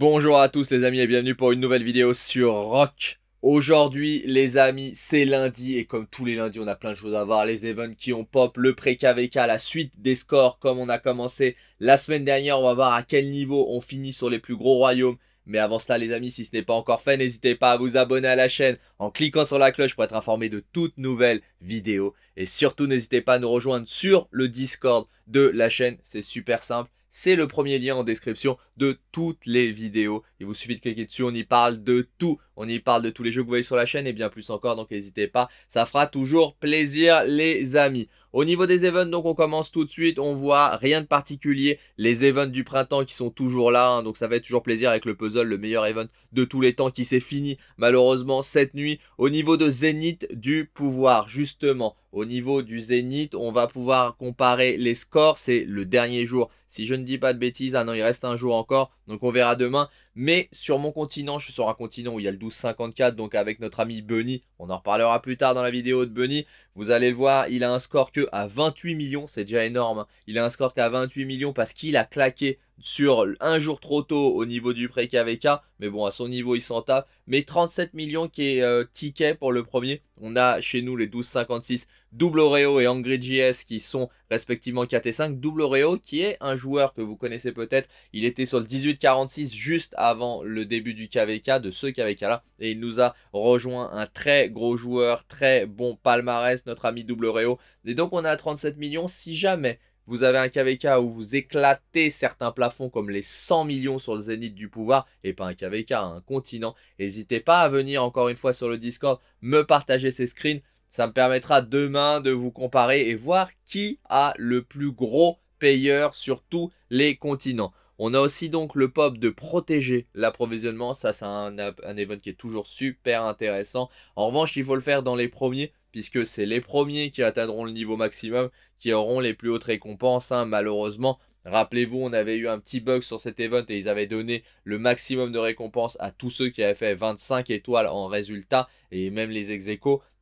Bonjour à tous les amis et bienvenue pour une nouvelle vidéo sur Rock. Aujourd'hui les amis c'est lundi et comme tous les lundis on a plein de choses à voir, les events qui ont pop, le pré-KVK, la suite des scores comme on a commencé la semaine dernière, on va voir à quel niveau on finit sur les plus gros royaumes. Mais avant cela les amis si ce n'est pas encore fait n'hésitez pas à vous abonner à la chaîne en cliquant sur la cloche pour être informé de toutes nouvelles vidéos. Et surtout n'hésitez pas à nous rejoindre sur le Discord de la chaîne, c'est super simple c'est le premier lien en description de toutes les vidéos. Il vous suffit de cliquer dessus, on y parle de tout. On y parle de tous les jeux que vous voyez sur la chaîne et bien plus encore, donc n'hésitez pas. Ça fera toujours plaisir les amis. Au niveau des events, donc on commence tout de suite, on voit rien de particulier, les events du printemps qui sont toujours là, hein, donc ça fait toujours plaisir avec le puzzle, le meilleur event de tous les temps qui s'est fini malheureusement cette nuit. Au niveau de Zénith du pouvoir, justement, au niveau du Zénith, on va pouvoir comparer les scores. C'est le dernier jour. Si je ne dis pas de bêtises, ah non, il reste un jour encore. Donc on verra demain. Mais sur mon continent, je suis sur un continent où il y a le 12,54. Donc avec notre ami Bunny, on en reparlera plus tard dans la vidéo de Bunny. Vous allez le voir, il a un score qu'à à 28 millions. C'est déjà énorme. Hein. Il a un score qu'à 28 millions parce qu'il a claqué sur un jour trop tôt au niveau du prêt KVK, mais bon, à son niveau, il s'en tape. Mais 37 millions qui est euh, ticket pour le premier. On a chez nous les 12,56, Double Oreo et Angry Gs qui sont respectivement 4 et 5. Double Oreo qui est un joueur que vous connaissez peut-être. Il était sur le 18,46 juste avant le début du KVK, de ce KVK-là. Et il nous a rejoint un très gros joueur, très bon palmarès, notre ami Double Oreo. Et donc, on a 37 millions. Si jamais vous avez un KVK où vous éclatez certains plafonds comme les 100 millions sur le zénith du pouvoir, et pas un KVK, un continent. N'hésitez pas à venir encore une fois sur le Discord, me partager ces screens. Ça me permettra demain de vous comparer et voir qui a le plus gros payeur sur tous les continents. On a aussi donc le pop de protéger l'approvisionnement. Ça, c'est un, un event qui est toujours super intéressant. En revanche, il faut le faire dans les premiers puisque c'est les premiers qui atteindront le niveau maximum qui auront les plus hautes récompenses, hein, malheureusement. Rappelez-vous, on avait eu un petit bug sur cet event et ils avaient donné le maximum de récompenses à tous ceux qui avaient fait 25 étoiles en résultat et même les ex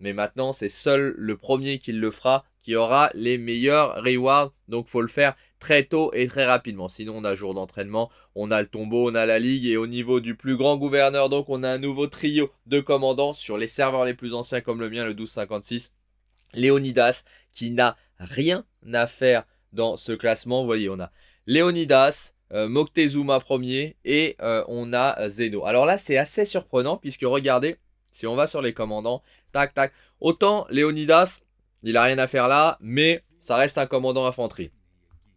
Mais maintenant, c'est seul le premier qui le fera qui aura les meilleurs rewards. Donc faut le faire très tôt et très rapidement. Sinon on a jour d'entraînement, on a le tombeau, on a la ligue et au niveau du plus grand gouverneur, donc on a un nouveau trio de commandants sur les serveurs les plus anciens comme le mien, le 1256. Léonidas qui n'a rien à faire dans ce classement. Vous voyez, on a Léonidas, euh, Moctezuma premier et euh, on a Zeno. Alors là, c'est assez surprenant puisque regardez, si on va sur les commandants, tac tac, autant Léonidas, il a rien à faire là, mais ça reste un commandant infanterie.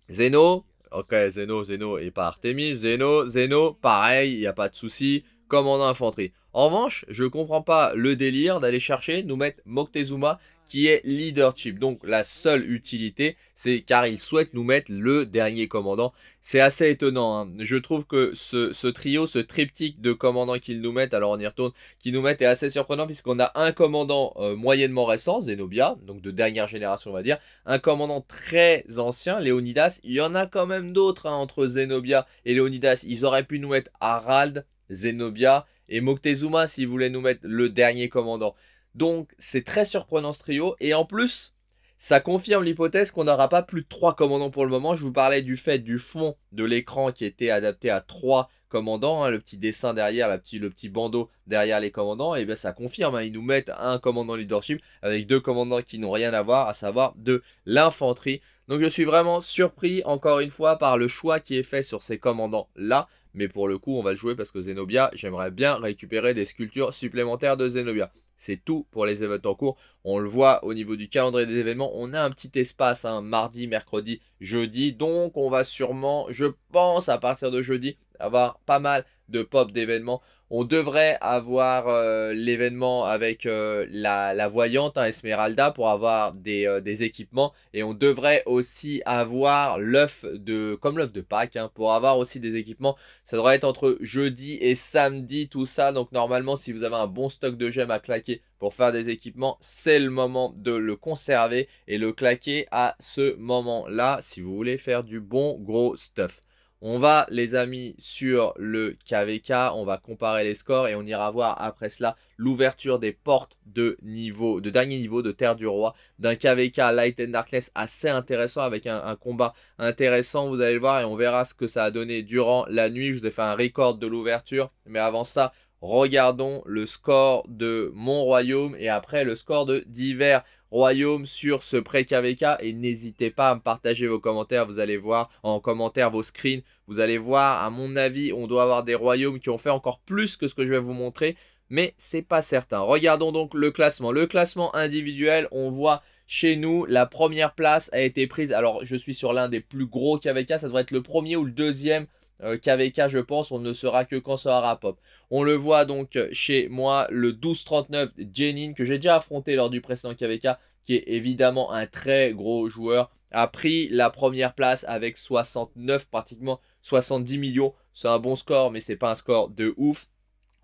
Zeno, ok, Zeno, Zeno et pas Artemis. Zeno, Zeno, pareil, il n'y a pas de souci. Commandant infanterie. En revanche, je ne comprends pas le délire d'aller chercher, nous mettre Moctezuma qui est leadership. Donc la seule utilité, c'est car il souhaite nous mettre le dernier commandant. C'est assez étonnant. Hein. Je trouve que ce, trio, ce triptyque de commandants qu'ils nous mettent, alors on y retourne, qui nous mettent est assez surprenant puisqu'on a un commandant euh, moyennement récent, Zenobia, donc de dernière génération on va dire, un commandant très ancien, Léonidas. Il y en a quand même d'autres hein, entre Zenobia et Léonidas. Ils auraient pu nous mettre Harald, Zenobia et Moctezuma s'ils voulaient nous mettre le dernier commandant. Donc c'est très surprenant ce trio et en plus ça confirme l'hypothèse qu'on n'aura pas plus de trois commandants pour le moment. Je vous parlais du fait du fond de l'écran qui était adapté à trois commandants, hein, le petit dessin derrière, la le petit bandeau derrière les commandants, et bien ça confirme, hein. ils nous mettent un commandant leadership avec deux commandants qui n'ont rien à voir, à savoir de l'infanterie. Donc je suis vraiment surpris encore une fois par le choix qui est fait sur ces commandants là. Mais pour le coup on va le jouer parce que Zenobia, j'aimerais bien récupérer des sculptures supplémentaires de Zenobia. C'est tout pour les événements en cours. On le voit au niveau du calendrier des événements. On a un petit espace, un hein, mardi, mercredi, jeudi. Donc on va sûrement, je pense à partir de jeudi, avoir pas mal de pop, d'événements. On devrait avoir euh, l'événement avec euh, la, voyante, hein, Esmeralda, pour avoir des, euh, des, équipements. Et on devrait aussi avoir l'œuf de, comme l'œuf de Pâques, hein, pour avoir aussi des équipements. Ça devrait être entre jeudi et samedi, tout ça. Donc normalement, si vous avez un bon stock de gemmes à claquer pour faire des équipements, c'est le moment de le conserver et le claquer à ce moment-là, si vous voulez faire du bon gros stuff. On va, les amis, sur le KVK, on va comparer les scores et on ira voir après cela l'ouverture des portes de niveau, de dernier niveau de Terre du Roi, d'un KVK Light and Darkness assez intéressant avec un, combat intéressant, vous allez le voir, et on verra ce que ça a donné durant la nuit. Je vous ai fait un record de l'ouverture, mais avant ça, regardons le score de mon royaume et après le score de divers royaume sur ce prêt KVK et n'hésitez pas à me partager vos commentaires, vous allez voir en commentaire vos screens, vous allez voir à mon avis on doit avoir des royaumes qui ont fait encore plus que ce que je vais vous montrer mais c'est pas certain. Regardons donc le classement. Le classement individuel, on voit chez nous, la première place a été prise. Alors, je suis sur l'un des plus gros KVK. Ça devrait être le premier ou le deuxième KVK, euh, je pense, on ne sera que quand ça aura pop. On le voit donc chez moi, le 12-39 Jenin, que j'ai déjà affronté lors du précédent KVK, qui est évidemment un très gros joueur, a pris la première place avec 69, pratiquement 70 millions. C'est un bon score, mais c'est pas un score de ouf.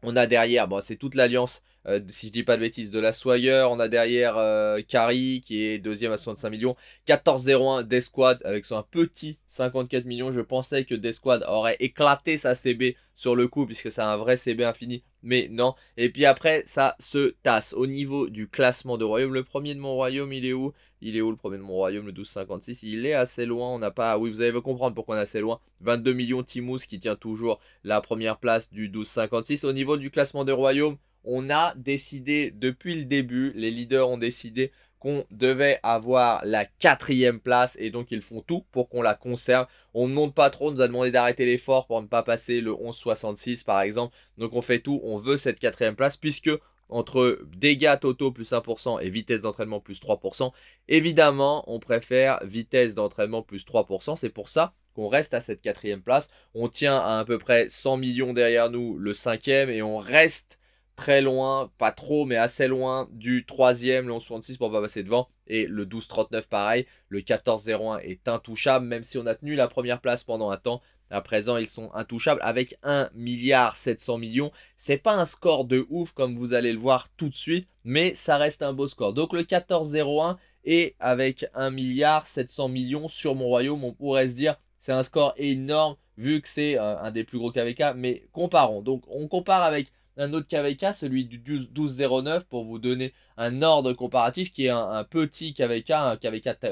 On a derrière, bon, c'est toute l'alliance euh, si je dis pas de bêtises, de la soyeur. On a derrière euh, Kari qui est deuxième à 65 millions. 14-01 Death Squad avec son petit 54 millions. Je pensais que Death Squad aurait éclaté sa CB sur le coup puisque c'est un vrai CB infini. Mais non. Et puis après, ça se tasse au niveau du classement de Royaume. Le premier de mon Royaume, il est où Il est où le premier de mon Royaume Le 12,56. Il est assez loin. On n'a pas. Oui, vous allez comprendre pourquoi on est assez loin. 22 millions Timous qui tient toujours la première place du 12-56. Au niveau du classement de royaume on a décidé depuis le début, les leaders ont décidé qu'on devait avoir la quatrième place et donc ils font tout pour qu'on la conserve. On ne monte pas trop, on nous a demandé d'arrêter l'effort pour ne pas passer le 11,66 par exemple. Donc on fait tout, on veut cette quatrième place puisque entre dégâts totaux plus 1% et vitesse d'entraînement plus 3%, évidemment on préfère vitesse d'entraînement plus 3%. C'est pour ça qu'on reste à cette quatrième place. On tient à à peu près 100 millions derrière nous le cinquième et on reste très loin, pas trop, mais assez loin du troisième, le 11-66 pour pas passer devant. Et le 12-39 pareil, le 14-01 est intouchable, même si on a tenu la première place pendant un temps. À présent, ils sont intouchables avec 1,7 milliard 700 millions. C'est pas un score de ouf comme vous allez le voir tout de suite, mais ça reste un beau score. Donc le 14-01 et avec 1 milliard 700 millions sur mon royaume, on pourrait se dire c'est un score énorme vu que c'est euh, un des plus gros KVK, mais comparons. Donc on compare avec un autre KVK, celui du 1209, pour vous donner un ordre comparatif qui est un, petit KVK, un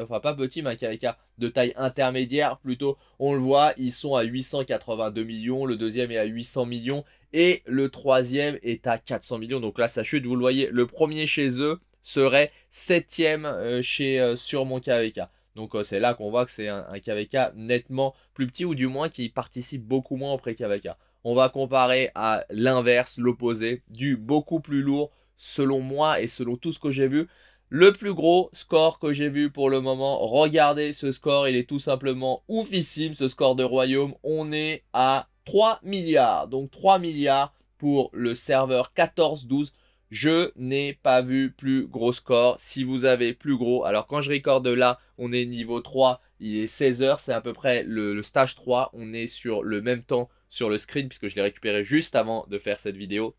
enfin pas petit, mais un KVK de taille intermédiaire plutôt. On le voit, ils sont à 882 millions, le deuxième est à 800 millions et le troisième est à 400 millions. Donc là, ça chute, vous le voyez, le premier chez eux serait septième euh, chez, euh, sur mon KVK. Donc euh, c'est là qu'on voit que c'est un, KVK nettement plus petit ou du moins qui participe beaucoup moins au pré-KVK on va comparer à l'inverse, l'opposé, du beaucoup plus lourd, selon moi et selon tout ce que j'ai vu. Le plus gros score que j'ai vu pour le moment, regardez ce score, il est tout simplement oufissime, ce score de Royaume. On est à 3 milliards, donc 3 milliards pour le serveur 14-12. Je n'ai pas vu plus gros score. Si vous avez plus gros, alors quand je recorde là, on est niveau 3, il est 16h, c'est à peu près le, stage 3. On est sur le même temps sur le screen puisque je l'ai récupéré juste avant de faire cette vidéo.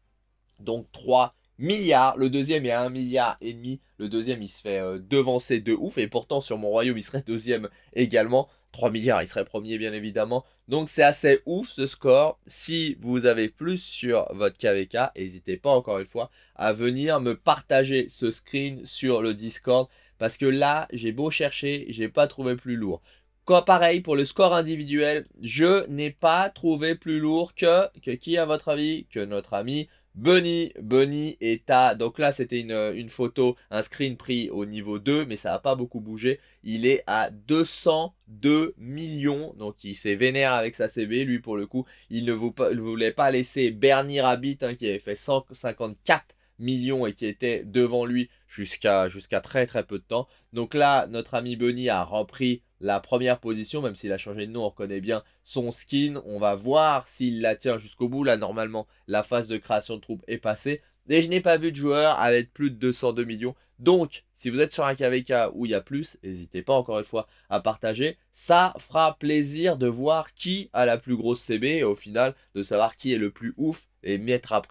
Donc 3 milliards, le deuxième est à 1 milliard et demi, le deuxième il se fait euh, devancer de ouf et pourtant sur mon royaume il serait deuxième également. 3 milliards, il serait premier bien évidemment. Donc c'est assez ouf ce score. Si vous avez plus sur votre KVK, n'hésitez pas encore une fois à venir me partager ce screen sur le Discord. Parce que là, j'ai beau chercher, je n'ai pas trouvé plus lourd. pareil pour le score individuel, je n'ai pas trouvé plus lourd que, que qui à votre avis Que notre ami Bunny, Bunny et Donc là, c'était une, euh, photo, un screen pris au niveau 2, mais ça n'a pas beaucoup bougé. Il est à 202 millions. Donc il s'est vénère avec sa CB. Lui, pour le coup, il ne voulait pas laisser Bernie Rabbit, hein, qui avait fait 154 millions et qui était devant lui jusqu'à très très peu de temps. Donc là, notre ami Bunny a repris la première position, même s'il a changé de nom, on reconnaît bien son skin. On va voir s'il la tient jusqu'au bout. Là, normalement, la phase de création de troupes est passée. Et je n'ai pas vu de joueur avec plus de 202 millions. Donc, si vous êtes sur un KVK où il y a plus, n'hésitez pas encore une fois à partager. Ça fera plaisir de voir qui a la plus grosse CB et au final de savoir qui est le plus ouf et mettre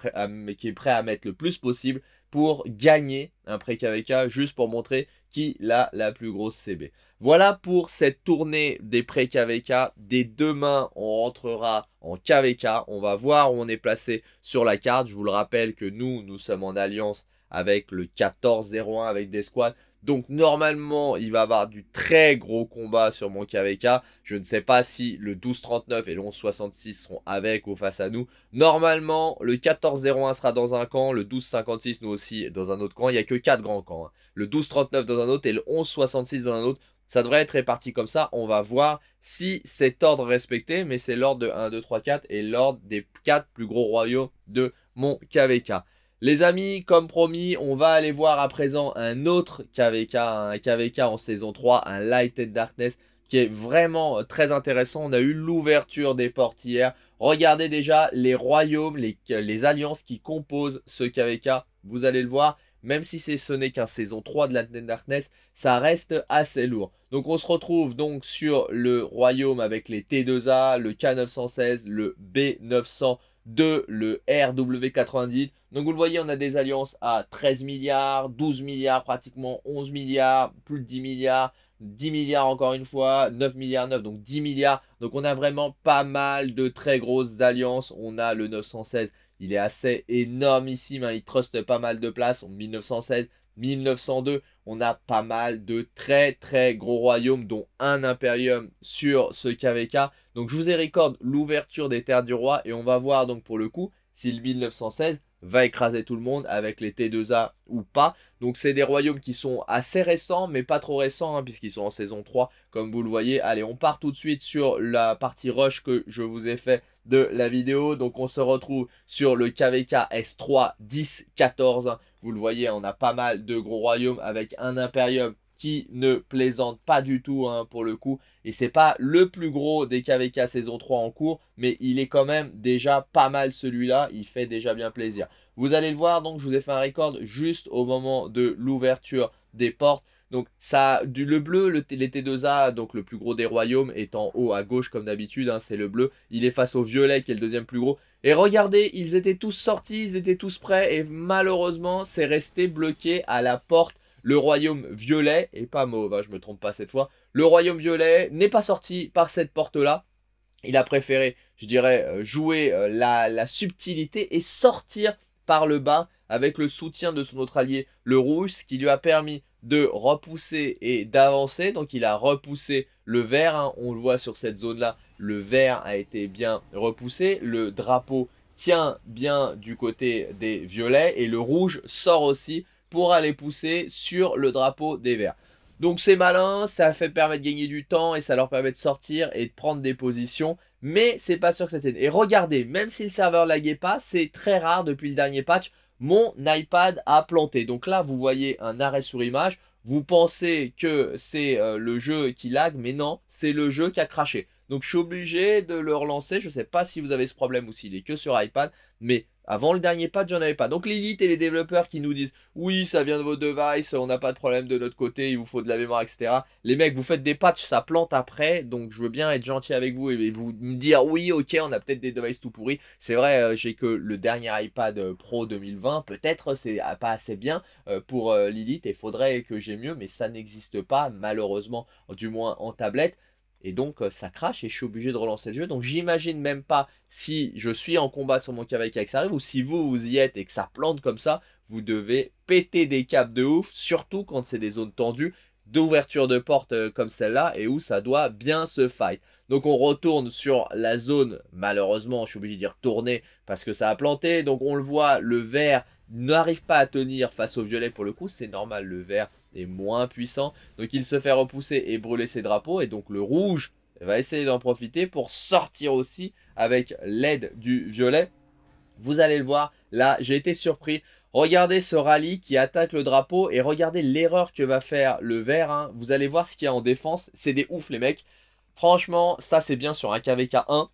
qui est prêt à mettre le plus possible pour gagner un pré KVK juste pour montrer qui a la plus grosse CB. Voilà pour cette tournée des pré KVK. Dès demain, on rentrera en KVK. On va voir où on est placé sur la carte. Je vous le rappelle que nous, nous sommes en alliance avec le 14-01 avec des squads. Donc normalement, il va avoir du très gros combat sur mon KVK. Je ne sais pas si le 12-39 et le 11-66 seront avec ou face à nous. Normalement, le 14-01 sera dans un camp, le 12-56 nous aussi dans un autre camp. Il n'y a que 4 grands camps. Hein. Le 12-39 dans un autre et le 11-66 dans un autre. Ça devrait être réparti comme ça. On va voir si cet ordre respecté, mais c'est l'ordre de 1, 2, 3, 4 et l'ordre des 4 plus gros royaumes de mon KVK. Les amis, comme promis, on va aller voir à présent un autre KVK, un KVK en saison 3, un Light and Darkness, qui est vraiment euh, très intéressant. On a eu l'ouverture des portes hier. Regardez déjà les royaumes, les, euh, alliances qui composent ce KVK. Vous allez le voir, même si ce n'est qu'un saison 3 de and Darkness, ça reste assez lourd. Donc on se retrouve donc sur le royaume avec les T2A, le K916, le B900, de le RW90. Donc vous le voyez, on a des alliances à 13 milliards, 12 milliards pratiquement, 11 milliards, plus de 10 milliards, 10 milliards encore une fois, 9 milliards 9, donc 10 milliards. Donc on a vraiment pas mal de très grosses alliances. On a le 916, il est assez énormissime, mais hein, il truste pas mal de places. 1916, 1902, on a pas mal de très très gros royaumes, dont un impérium sur ce KVK. Donc je vous ai recordé l'ouverture des terres du roi et on va voir donc pour le coup si le 1916 va écraser tout le monde avec les T2A ou pas. Donc c'est des royaumes qui sont assez récents, mais pas trop récents, hein, puisqu'ils sont en saison 3, comme vous le voyez. Allez, on part tout de suite sur la partie rush que je vous ai fait de la vidéo. Donc on se retrouve sur le KVK S3 10-14, vous le voyez, on a pas mal de gros royaumes avec un impérium qui ne plaisante pas du tout hein, pour le coup. Et c'est pas le plus gros des KVK saison 3 en cours, mais il est quand même déjà pas mal celui-là. Il fait déjà bien plaisir. Vous allez le voir, donc je vous ai fait un record juste au moment de l'ouverture des portes. Donc ça, du, le bleu, le, les T2A, donc le plus gros des royaumes, est en haut à gauche comme d'habitude, hein, c'est le bleu. Il est face au violet qui est le deuxième plus gros. Et regardez, ils étaient tous sortis, ils étaient tous prêts, et malheureusement, c'est resté bloqué à la porte. Le royaume violet, et pas mauvais je je me trompe pas cette fois, le royaume violet n'est pas sorti par cette porte-là. Il a préféré, je dirais, euh, jouer euh, la, la subtilité et sortir par le bas avec le soutien de son autre allié, le rouge, ce qui lui a permis de repousser et d'avancer. Donc il a repoussé le vert, hein. on le voit sur cette zone-là, le vert a été bien repoussé, le drapeau tient bien du côté des violets et le rouge sort aussi pour aller pousser sur le drapeau des verts. Donc c'est malin, ça fait de gagner du temps et ça leur permet de sortir et de prendre des positions. Mais c'est pas sûr que ça tienne. Et regardez, même si le serveur laguait pas, c'est très rare depuis le dernier patch mon iPad a planté. Donc là, vous voyez un arrêt sur image. Vous pensez que c'est euh, le jeu qui lag, mais non, c'est le jeu qui a craché. Donc je suis obligé de le relancer. Je ne sais pas si vous avez ce problème ou s'il est que sur iPad, mais avant le dernier patch, j'en avais pas. Donc Lilith et les développeurs qui nous disent oui, ça vient de vos devices, on n'a pas de problème de notre côté, il vous faut de la mémoire, etc. Les mecs, vous faites des patchs, ça plante après, donc je veux bien être gentil avec vous et vous me dire oui, ok, on a peut-être des devices tout pourris. C'est vrai, euh, j'ai que le dernier iPad euh, Pro 2020, peut-être c'est ah, pas assez bien euh, pour Lilith et faudrait que j'aie mieux, mais ça n'existe pas malheureusement, du moins en tablette. Et donc euh, ça crache et je suis obligé de relancer le jeu. Donc j'imagine même pas si je suis en combat sur mon cavalier et que ça arrive ou si vous vous y êtes et que ça plante comme ça, vous devez péter des caps de ouf, surtout quand c'est des zones tendues d'ouverture de porte euh, comme celle-là et où ça doit bien se fight. Donc on retourne sur la zone, malheureusement je suis obligé de dire tourner parce que ça a planté, donc on le voit, le vert n'arrive pas à tenir face au violet pour le coup, c'est normal, le vert est moins puissant. Donc il se fait repousser et brûler ses drapeaux. Et donc le rouge va essayer d'en profiter pour sortir aussi avec l'aide du violet. Vous allez le voir, là j'ai été surpris. Regardez ce rallye qui attaque le drapeau et regardez l'erreur que va faire le vert. Hein. Vous allez voir ce qu'il y a en défense. C'est des ouf les mecs. Franchement, ça c'est bien sur un KVK 1.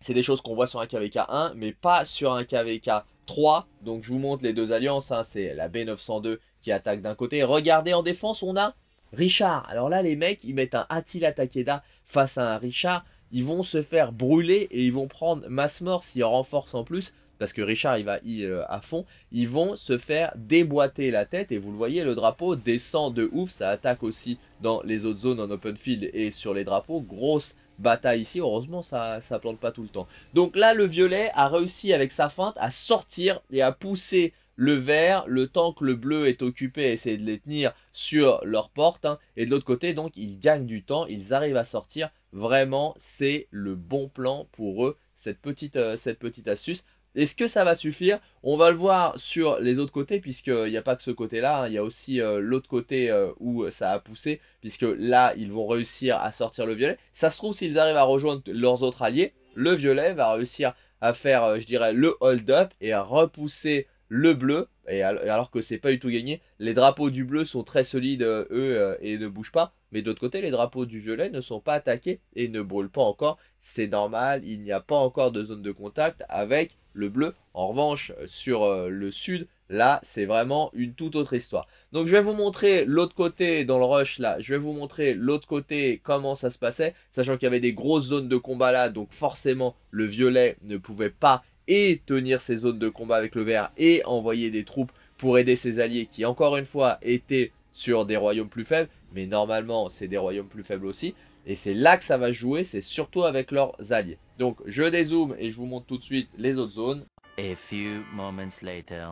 C'est des choses qu'on voit sur un KVK 1, mais pas sur un KVK 3. Donc je vous montre les deux alliances. Hein. C'est la B902 qui attaque d'un côté. Regardez en défense, on a Richard. Alors là, les mecs, ils mettent un Attila Takeda face à un Richard. Ils vont se faire brûler et ils vont prendre masse mort s'ils renforcent en plus. Parce que Richard, il va euh, à fond. Ils vont se faire déboîter la tête. Et vous le voyez, le drapeau descend de ouf. Ça attaque aussi dans les autres zones en open field et sur les drapeaux. Grosse bataille ici. Heureusement, ça ça plante pas tout le temps. Donc là, le violet a réussi avec sa feinte à sortir et à pousser le vert, le temps que le bleu est occupé essayer de les tenir sur leur porte. Hein. Et de l'autre côté, donc, ils gagnent du temps, ils arrivent à sortir. Vraiment, c'est le bon plan pour eux, cette petite, euh, cette petite astuce. Est-ce que ça va suffire On va le voir sur les autres côtés, puisqu'il n'y a pas que ce côté-là, hein. il y a aussi euh, l'autre côté euh, où ça a poussé, puisque là, ils vont réussir à sortir le violet. Ça se trouve, s'ils arrivent à rejoindre leurs autres alliés, le violet va réussir à faire, je dirais, le hold-up et à repousser le bleu, et alors que c'est pas du tout gagné, les drapeaux du bleu sont très solides, euh, eux, euh, et ne bougent pas. Mais d'autre côté, les drapeaux du violet ne sont pas attaqués et ne brûlent pas encore. C'est normal, il n'y a pas encore de zone de contact avec le bleu. En revanche, sur euh, le sud, là, c'est vraiment une toute autre histoire. Donc, je vais vous montrer l'autre côté dans le rush, là. Je vais vous montrer l'autre côté, comment ça se passait. Sachant qu'il y avait des grosses zones de combat là, donc forcément, le violet ne pouvait pas et tenir ses zones de combat avec le vert et envoyer des troupes pour aider ses alliés qui encore une fois étaient sur des royaumes plus faibles, mais normalement c'est des royaumes plus faibles aussi, et c'est là que ça va jouer, c'est surtout avec leurs alliés. Donc je dézoome et je vous montre tout de suite les autres zones. few moments later.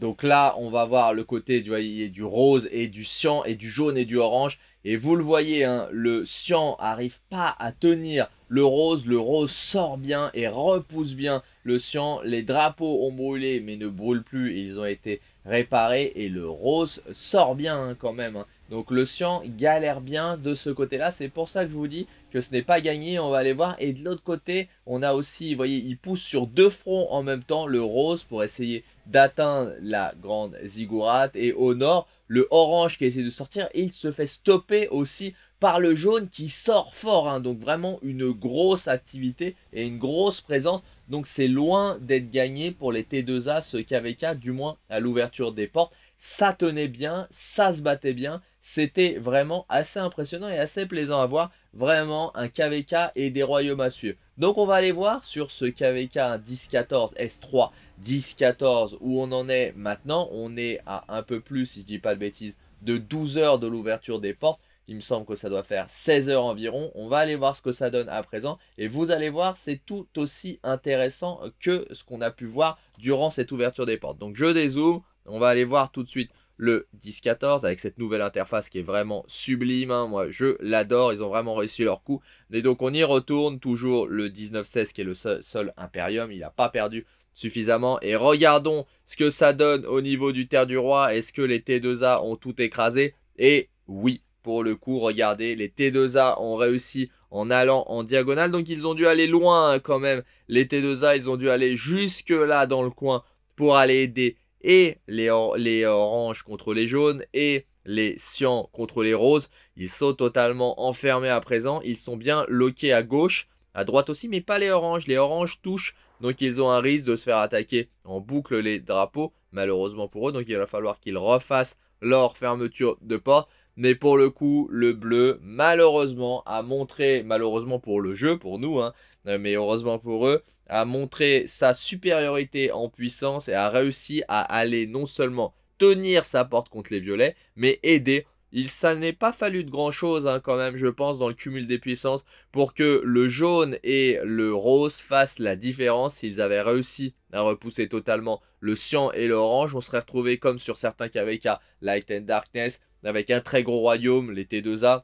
Donc là, on va voir le côté du, du rose et du cyan et du jaune et du orange. Et vous le voyez, hein, le cyan arrive pas à tenir le rose, le rose sort bien et repousse bien le cyan. Les drapeaux ont brûlé mais ne brûlent plus, ils ont été réparés et le rose sort bien hein, quand même. Hein. Donc le cyan galère bien de ce côté-là, c'est pour ça que je vous dis que ce n'est pas gagné, on va aller voir. Et de l'autre côté, on a aussi, vous voyez, il pousse sur deux fronts en même temps, le rose pour essayer d'atteindre la grande ziggurat. et au nord, le orange qui essaie de sortir, il se fait stopper aussi par le jaune qui sort fort. Hein. donc vraiment une grosse activité et une grosse présence. Donc c'est loin d'être gagné pour les T2A, ce KVK, du moins à l'ouverture des portes. Ça tenait bien, ça se battait bien. C'était vraiment assez impressionnant et assez plaisant à voir. Vraiment un KVK et des royaumes à suivre. Donc on va aller voir sur ce KVK 10-14 S3 10-14 où on en est maintenant. On est à un peu plus, si je dis pas de bêtises, de 12 heures de l'ouverture des portes il me semble que ça doit faire 16 heures environ. On va aller voir ce que ça donne à présent. Et vous allez voir, c'est tout aussi intéressant que ce qu'on a pu voir durant cette ouverture des portes. Donc je dézoome. On va aller voir tout de suite le 10-14 avec cette nouvelle interface qui est vraiment sublime. Hein. Moi, je l'adore. Ils ont vraiment réussi leur coup. Et donc, on y retourne toujours le 19-16 qui est le seul, seul Imperium. Il n'a pas perdu suffisamment. Et regardons ce que ça donne au niveau du Terre du Roi. Est-ce que les T2A ont tout écrasé Et oui, pour le coup, regardez, les T2A ont réussi en allant en diagonale. Donc ils ont dû aller loin hein, quand même. Les T2A, ils ont dû aller jusque là dans le coin pour aller aider et les, les oranges contre les jaunes et les cyan contre les roses. Ils sont totalement enfermés à présent. Ils sont bien loqués à gauche, à droite aussi, mais pas les oranges. Les oranges touchent, donc ils ont un risque de se faire attaquer en boucle les drapeaux, malheureusement pour eux. Donc il va falloir qu'ils refassent leur fermeture de port. Mais pour le coup, le bleu, malheureusement, a montré, malheureusement pour le jeu, pour nous, hein, euh, mais heureusement pour eux, a montré sa supériorité en puissance et a réussi à aller non seulement tenir sa porte contre les violets, mais aider il, ça n'est pas fallu de grand chose hein, quand même, je pense, dans le cumul des puissances pour que le jaune et le rose fassent la différence. S'ils avaient réussi à repousser totalement le cyan et l'orange, on serait retrouvé comme sur certains KVK Light and Darkness, avec un très gros royaume, les T2A,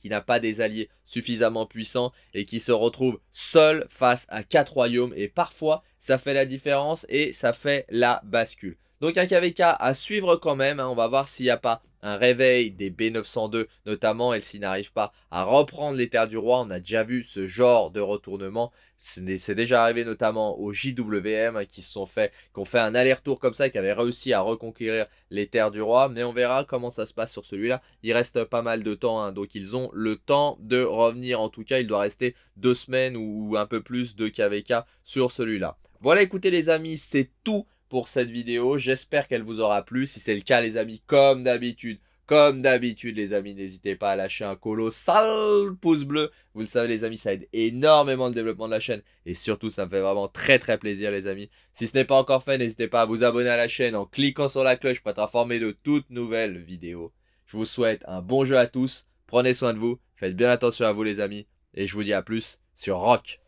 qui n'a pas des alliés suffisamment puissants et qui se retrouve seul face à quatre royaumes. Et parfois, ça fait la différence et ça fait la bascule. Donc un KVK à suivre quand même. Hein. On va voir s'il n'y a pas un réveil des B902 notamment et s'il n'arrive pas à reprendre les terres du roi. On a déjà vu ce genre de retournement. C'est déjà arrivé notamment aux JWM hein, qui sont fait, qui ont fait un aller-retour comme ça, et qui avaient réussi à reconquérir les terres du roi. Mais on verra comment ça se passe sur celui-là. Il reste pas mal de temps, hein. donc ils ont le temps de revenir. En tout cas, il doit rester deux semaines ou un peu plus de KVK sur celui-là. Voilà, écoutez les amis, c'est tout pour cette vidéo. J'espère qu'elle vous aura plu. Si c'est le cas, les amis, comme d'habitude, comme d'habitude, les amis, n'hésitez pas à lâcher un colossal pouce bleu. Vous le savez, les amis, ça aide énormément le développement de la chaîne. Et surtout, ça me fait vraiment très, très plaisir, les amis. Si ce n'est pas encore fait, n'hésitez pas à vous abonner à la chaîne en cliquant sur la cloche pour être informé de toutes nouvelles vidéos. Je vous souhaite un bon jeu à tous. Prenez soin de vous. Faites bien attention à vous, les amis. Et je vous dis à plus sur Rock.